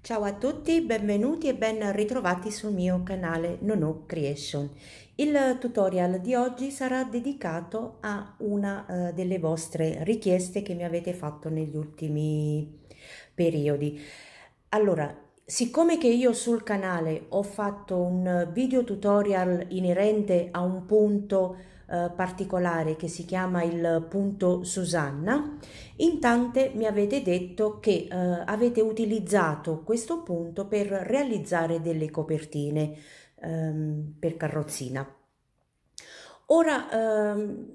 Ciao a tutti, benvenuti e ben ritrovati sul mio canale Nono Creation. Il tutorial di oggi sarà dedicato a una eh, delle vostre richieste che mi avete fatto negli ultimi periodi. Allora, siccome che io sul canale ho fatto un video tutorial inerente a un punto eh, particolare che si chiama il punto Susanna, in tante mi avete detto che eh, avete utilizzato questo punto per realizzare delle copertine ehm, per carrozzina. Ora, ehm,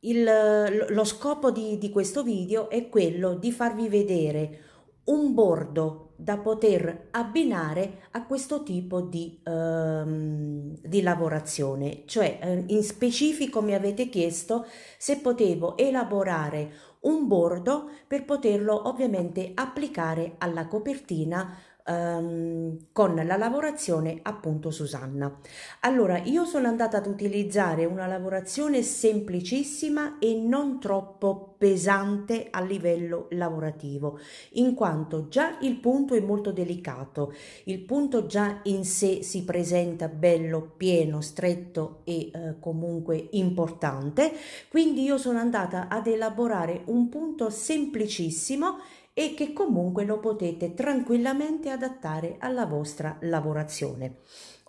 il, lo scopo di, di questo video è quello di farvi vedere un bordo da poter abbinare a questo tipo di, ehm, di lavorazione. Cioè, eh, in specifico mi avete chiesto se potevo elaborare un bordo per poterlo ovviamente applicare alla copertina Ehm, con la lavorazione appunto Susanna. Allora io sono andata ad utilizzare una lavorazione semplicissima e non troppo pesante a livello lavorativo, in quanto già il punto è molto delicato, il punto già in sé si presenta bello, pieno, stretto e eh, comunque importante, quindi io sono andata ad elaborare un punto semplicissimo e che comunque lo potete tranquillamente adattare alla vostra lavorazione.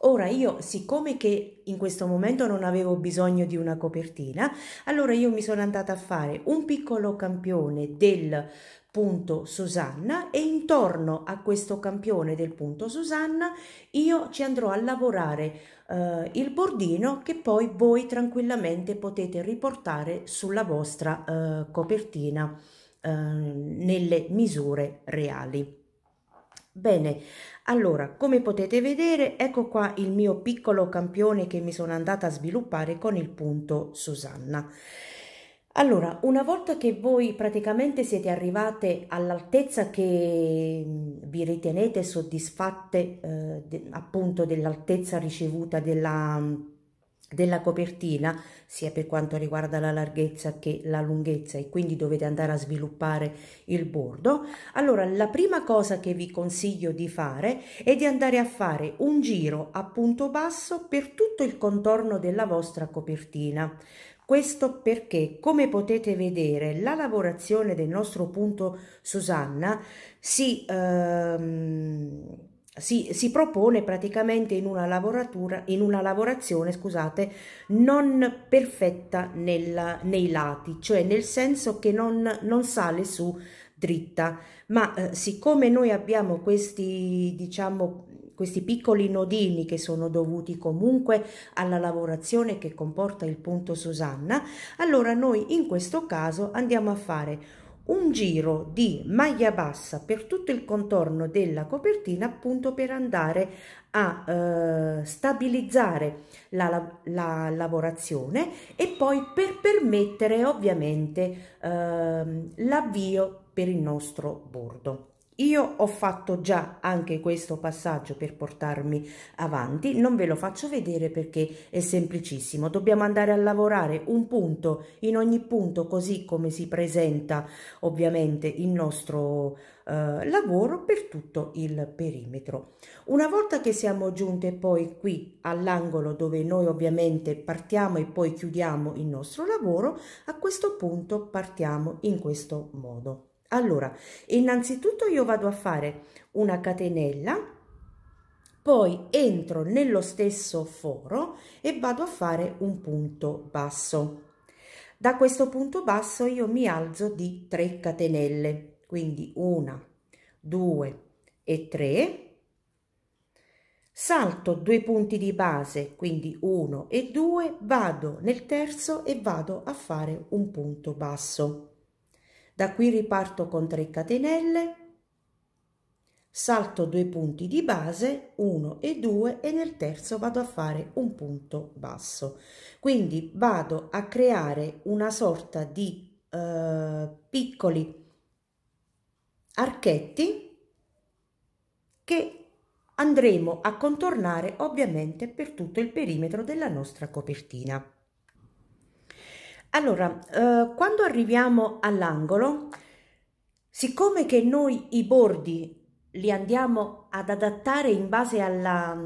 Ora io, siccome che in questo momento non avevo bisogno di una copertina, allora io mi sono andata a fare un piccolo campione del punto Susanna e intorno a questo campione del punto Susanna io ci andrò a lavorare eh, il bordino che poi voi tranquillamente potete riportare sulla vostra eh, copertina. Ehm, nelle misure reali. Bene, allora come potete vedere ecco qua il mio piccolo campione che mi sono andata a sviluppare con il punto Susanna. Allora, una volta che voi praticamente siete arrivate all'altezza che mm, vi ritenete soddisfatte eh, de, appunto dell'altezza ricevuta della, mm, della copertina sia per quanto riguarda la larghezza che la lunghezza e quindi dovete andare a sviluppare il bordo allora la prima cosa che vi consiglio di fare è di andare a fare un giro a punto basso per tutto il contorno della vostra copertina questo perché, come potete vedere, la lavorazione del nostro punto Susanna si ehm, si, si, propone praticamente in una, lavoratura, in una lavorazione scusate, non perfetta nella, nei lati, cioè nel senso che non, non sale su dritta, ma eh, siccome noi abbiamo questi, diciamo, questi piccoli nodini che sono dovuti comunque alla lavorazione che comporta il punto Susanna, allora noi in questo caso andiamo a fare un giro di maglia bassa per tutto il contorno della copertina appunto per andare a eh, stabilizzare la, la, la, lavorazione e poi per permettere ovviamente eh, l'avvio per il nostro bordo. Io ho fatto già anche questo passaggio per portarmi avanti, non ve lo faccio vedere perché è semplicissimo, dobbiamo andare a lavorare un punto in ogni punto così come si presenta ovviamente il nostro eh, lavoro per tutto il perimetro. Una volta che siamo giunte poi qui all'angolo dove noi ovviamente partiamo e poi chiudiamo il nostro lavoro, a questo punto partiamo in questo modo. Allora, innanzitutto io vado a fare una catenella, poi entro nello stesso foro e vado a fare un punto basso. Da questo punto basso io mi alzo di 3 catenelle, quindi una due e tre salto due punti di base, quindi uno e due vado nel terzo e vado a fare un punto basso. Da qui riparto con 3 catenelle, salto due punti di base, 1 e 2 e nel terzo vado a fare un punto basso. Quindi vado a creare una sorta di eh, piccoli archetti che andremo a contornare ovviamente per tutto il perimetro della nostra copertina. Allora, eh, quando arriviamo all'angolo, siccome che noi i bordi li andiamo ad adattare in base alla,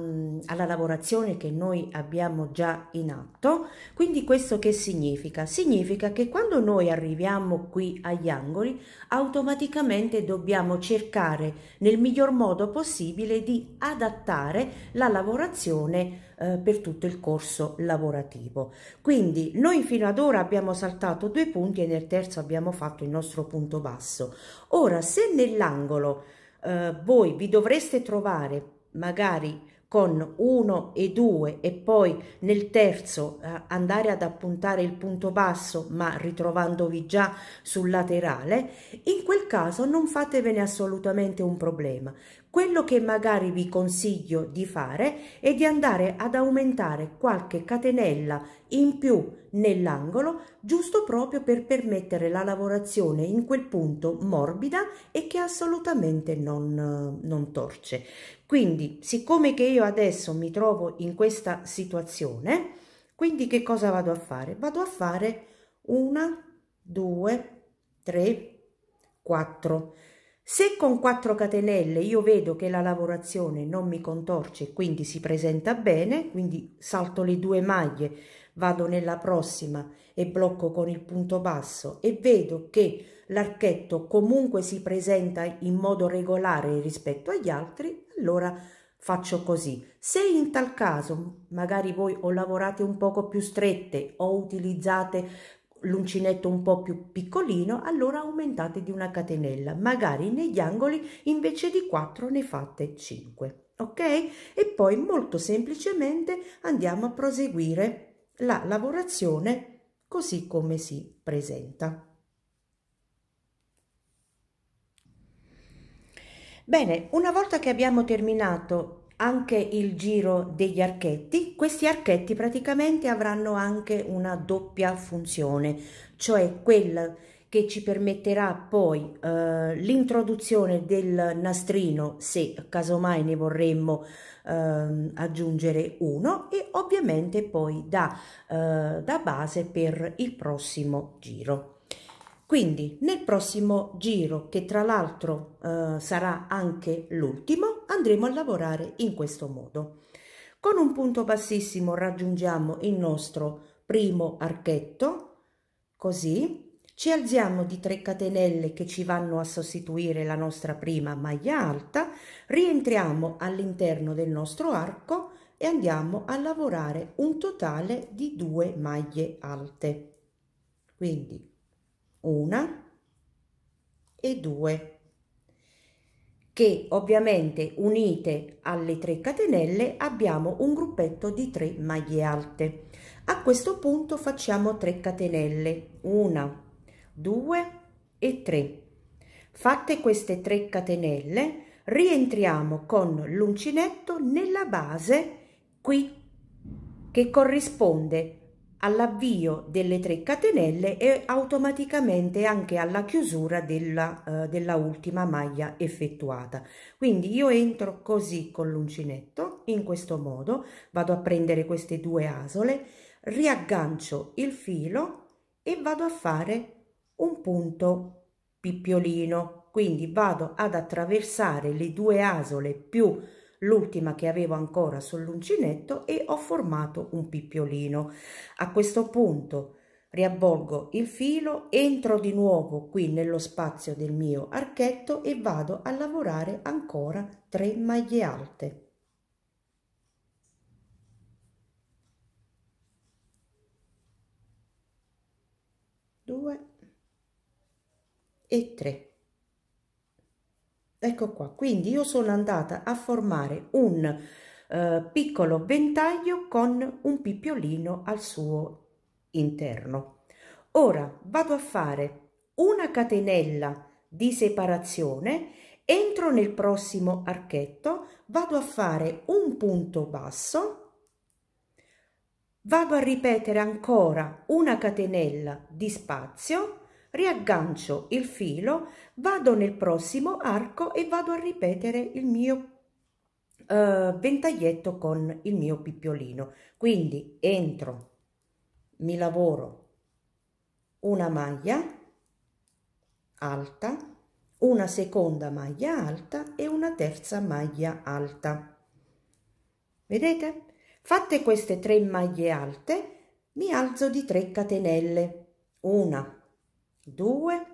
alla, lavorazione che noi abbiamo già in atto. Quindi questo che significa? Significa che quando noi arriviamo qui agli angoli automaticamente dobbiamo cercare nel miglior modo possibile di adattare la lavorazione eh, per tutto il corso lavorativo. Quindi noi fino ad ora abbiamo saltato due punti e nel terzo abbiamo fatto il nostro punto basso. Ora se nell'angolo eh, voi vi dovreste trovare magari con uno e due e poi nel terzo eh, andare ad appuntare il punto basso ma ritrovandovi già sul laterale, in quel caso non fatevene assolutamente un problema quello che magari vi consiglio di fare è di andare ad aumentare qualche catenella in più nell'angolo giusto proprio per permettere la lavorazione in quel punto morbida e che assolutamente non, non torce quindi siccome che io adesso mi trovo in questa situazione quindi che cosa vado a fare vado a fare una due tre quattro se con 4 catenelle io vedo che la lavorazione non mi contorce, quindi si presenta bene, quindi salto le due maglie, vado nella prossima e blocco con il punto basso e vedo che l'archetto comunque si presenta in modo regolare rispetto agli altri, allora faccio così. Se in tal caso magari voi o lavorate un poco più strette o utilizzate l'uncinetto un po' più piccolino, allora aumentate di una catenella, magari negli angoli invece di 4 ne fate 5, ok? E poi molto semplicemente andiamo a proseguire la lavorazione così come si presenta. Bene, una volta che abbiamo terminato anche il giro degli archetti, questi archetti praticamente avranno anche una doppia funzione, cioè quella che ci permetterà poi eh, l'introduzione del nastrino se casomai ne vorremmo eh, aggiungere uno e ovviamente poi da, eh, da base per il prossimo giro. Quindi nel prossimo giro, che tra l'altro eh, sarà anche l'ultimo, andremo a lavorare in questo modo. Con un punto bassissimo raggiungiamo il nostro primo archetto, così, ci alziamo di 3 catenelle che ci vanno a sostituire la nostra prima maglia alta, rientriamo all'interno del nostro arco e andiamo a lavorare un totale di 2 maglie alte. Quindi una e due che ovviamente unite alle 3 catenelle abbiamo un gruppetto di 3 maglie alte. A questo punto facciamo 3 catenelle, 1, 2 e 3. Fatte queste 3 catenelle, rientriamo con l'uncinetto nella base qui che corrisponde all'avvio delle tre catenelle e automaticamente anche alla chiusura della, eh, della ultima maglia effettuata quindi io entro così con l'uncinetto in questo modo vado a prendere queste due asole riaggancio il filo e vado a fare un punto pippiolino quindi vado ad attraversare le due asole più l'ultima che avevo ancora sull'uncinetto e ho formato un pippiolino. A questo punto riavvolgo il filo, entro di nuovo qui nello spazio del mio archetto e vado a lavorare ancora 3 maglie alte. Due e tre. Ecco qua, quindi io sono andata a formare un eh, piccolo ventaglio con un pippiolino al suo interno. Ora vado a fare una catenella di separazione, entro nel prossimo archetto, vado a fare un punto basso, vado a ripetere ancora una catenella di spazio riaggancio il filo, vado nel prossimo arco e vado a ripetere il mio eh, ventaglietto con il mio pippiolino. Quindi entro, mi lavoro una maglia alta, una seconda maglia alta e una terza maglia alta. Vedete? Fatte queste tre maglie alte, mi alzo di 3 catenelle. Una, 2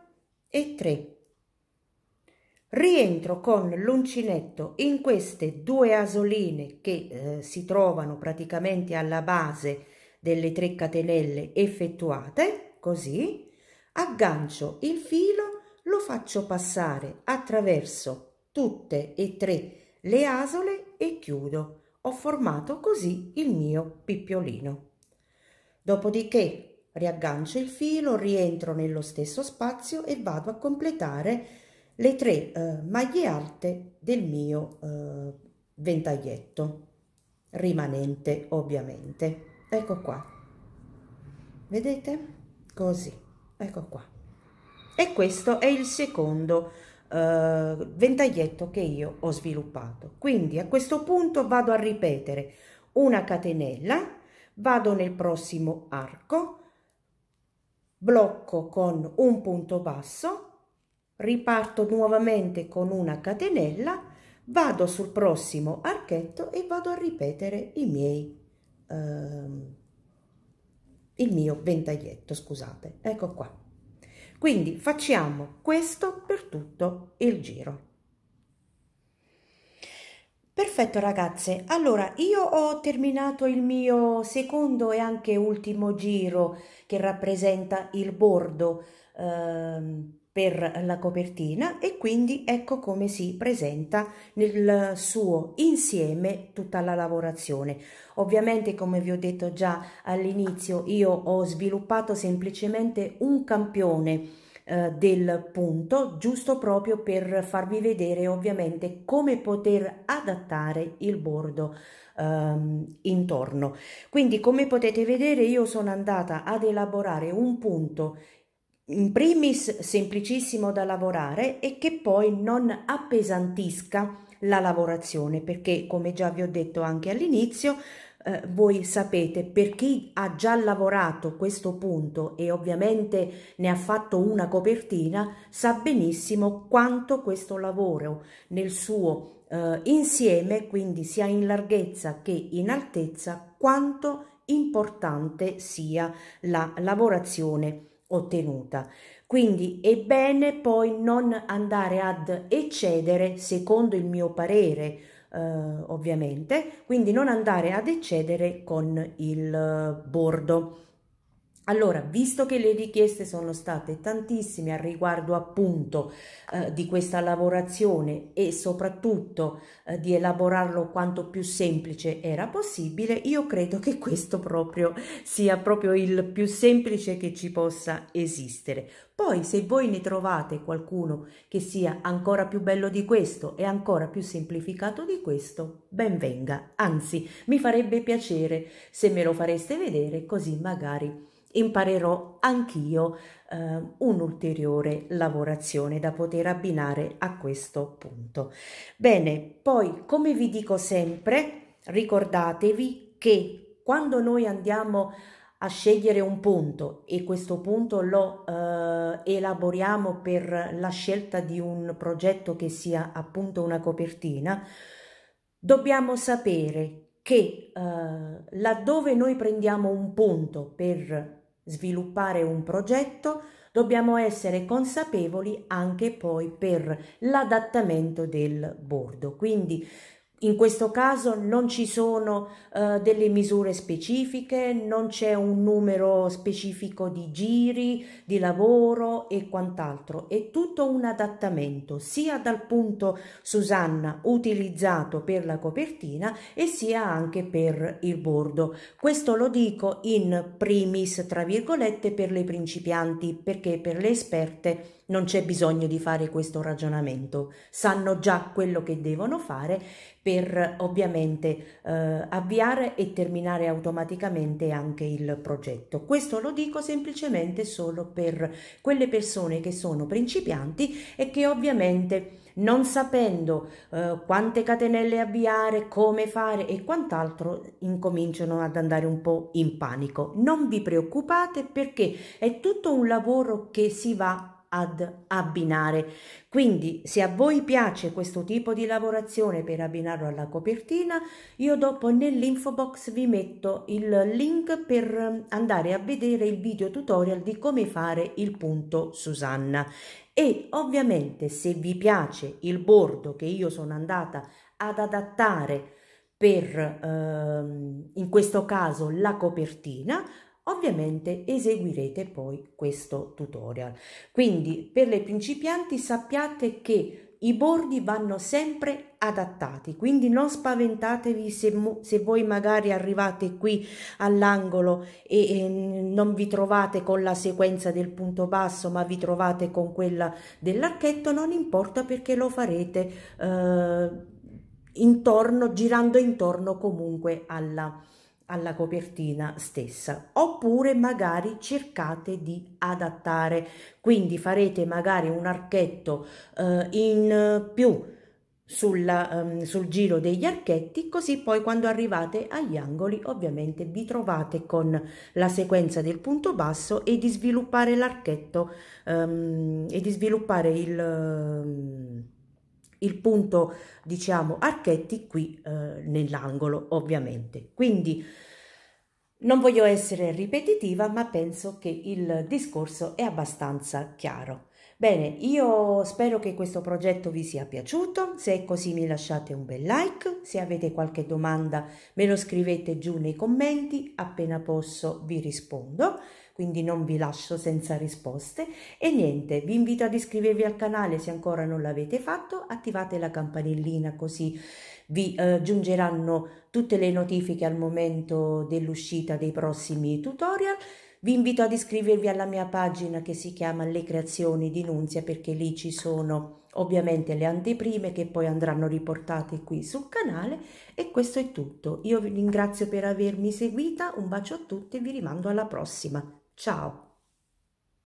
e 3. Rientro con l'uncinetto in queste due asoline che eh, si trovano praticamente alla base delle tre catenelle effettuate, così, aggancio il filo, lo faccio passare attraverso tutte e tre le asole e chiudo. Ho formato così il mio pippiolino. Dopodiché riaggancio il filo, rientro nello stesso spazio e vado a completare le tre eh, maglie alte del mio eh, ventaglietto rimanente ovviamente ecco qua vedete così ecco qua e questo è il secondo eh, ventaglietto che io ho sviluppato quindi a questo punto vado a ripetere una catenella vado nel prossimo arco blocco con un punto basso, riparto nuovamente con una catenella, vado sul prossimo archetto e vado a ripetere i miei ehm, il mio ventaglietto, scusate. Ecco qua. Quindi facciamo questo per tutto il giro. Perfetto ragazze, allora io ho terminato il mio secondo e anche ultimo giro che rappresenta il bordo eh, per la copertina e quindi ecco come si presenta nel suo insieme tutta la lavorazione. Ovviamente come vi ho detto già all'inizio io ho sviluppato semplicemente un campione eh, del punto, giusto proprio per farvi vedere ovviamente come poter adattare il bordo ehm, intorno. Quindi come potete vedere io sono andata ad elaborare un punto in primis semplicissimo da lavorare e che poi non appesantisca la lavorazione perché come già vi ho detto anche all'inizio eh, voi sapete, per chi ha già lavorato questo punto e ovviamente ne ha fatto una copertina, sa benissimo quanto questo lavoro nel suo eh, insieme, quindi sia in larghezza che in altezza, quanto importante sia la lavorazione ottenuta. Quindi è bene poi non andare ad eccedere, secondo il mio parere, eh, ovviamente, quindi non andare ad eccedere con il bordo. Allora, visto che le richieste sono state tantissime a riguardo appunto eh, di questa lavorazione e soprattutto eh, di elaborarlo quanto più semplice era possibile, io credo che questo proprio sia proprio il più semplice che ci possa esistere. Poi se voi ne trovate qualcuno che sia ancora più bello di questo e ancora più semplificato di questo, ben venga. Anzi, mi farebbe piacere se me lo fareste vedere così magari imparerò anch'io eh, un'ulteriore lavorazione da poter abbinare a questo punto. Bene, poi come vi dico sempre, ricordatevi che quando noi andiamo a scegliere un punto e questo punto lo eh, elaboriamo per la scelta di un progetto che sia appunto una copertina, dobbiamo sapere che eh, laddove noi prendiamo un punto per sviluppare un progetto, dobbiamo essere consapevoli anche poi per l'adattamento del bordo. Quindi in questo caso non ci sono uh, delle misure specifiche, non c'è un numero specifico di giri, di lavoro e quant'altro. È tutto un adattamento sia dal punto Susanna utilizzato per la copertina e sia anche per il bordo. Questo lo dico in primis, tra virgolette, per le principianti perché per le esperte non c'è bisogno di fare questo ragionamento, sanno già quello che devono fare per ovviamente eh, avviare e terminare automaticamente anche il progetto. Questo lo dico semplicemente solo per quelle persone che sono principianti e che ovviamente non sapendo eh, quante catenelle avviare, come fare e quant'altro, incominciano ad andare un po' in panico. Non vi preoccupate perché è tutto un lavoro che si va ad abbinare. Quindi se a voi piace questo tipo di lavorazione per abbinarlo alla copertina, io dopo nell'info box vi metto il link per andare a vedere il video tutorial di come fare il punto Susanna. E ovviamente se vi piace il bordo che io sono andata ad adattare per ehm, in questo caso la copertina, Ovviamente eseguirete poi questo tutorial. Quindi per le principianti sappiate che i bordi vanno sempre adattati, quindi non spaventatevi se, se voi magari arrivate qui all'angolo e, e, non vi trovate con la sequenza del punto basso ma vi trovate con quella dell'archetto, non importa perché lo farete eh, intorno, girando intorno comunque alla, alla copertina stessa oppure magari cercate di adattare quindi farete magari un archetto eh, in più sulla, um, sul giro degli archetti così poi quando arrivate agli angoli ovviamente vi trovate con la sequenza del punto basso e di sviluppare l'archetto um, e di sviluppare il um, il punto, diciamo, archetti qui eh, nell'angolo, ovviamente. Quindi non voglio essere ripetitiva, ma penso che il discorso è abbastanza chiaro. Bene, io spero che questo progetto vi sia piaciuto, se è così mi lasciate un bel like, se avete qualche domanda me lo scrivete giù nei commenti, appena posso vi rispondo, quindi non vi lascio senza risposte e niente, vi invito ad iscrivervi al canale se ancora non l'avete fatto, attivate la campanellina così vi eh, giungeranno tutte le notifiche al momento dell'uscita dei prossimi tutorial. Vi invito ad iscrivervi alla mia pagina che si chiama Le creazioni di Nunzia perché lì ci sono ovviamente le anteprime che poi andranno riportate qui sul canale e questo è tutto. Io vi ringrazio per avermi seguita, un bacio a tutti e vi rimando alla prossima. Ciao!